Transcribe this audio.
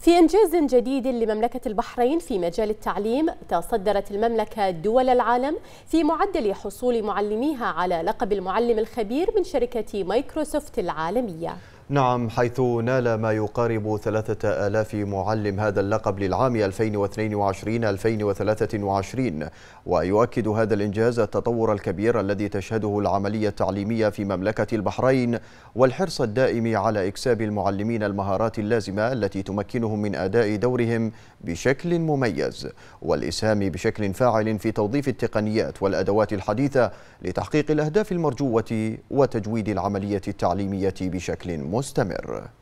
في إنجاز جديد لمملكة البحرين في مجال التعليم تصدرت المملكة دول العالم في معدل حصول معلميها على لقب المعلم الخبير من شركة مايكروسوفت العالمية نعم حيث نال ما يقارب 3000 معلم هذا اللقب للعام 2022-2023 ويؤكد هذا الإنجاز التطور الكبير الذي تشهده العملية التعليمية في مملكة البحرين والحرص الدائم على إكساب المعلمين المهارات اللازمة التي تمكنهم من أداء دورهم بشكل مميز والإسهام بشكل فاعل في توظيف التقنيات والأدوات الحديثة لتحقيق الأهداف المرجوة وتجويد العملية التعليمية بشكل مميز مستمر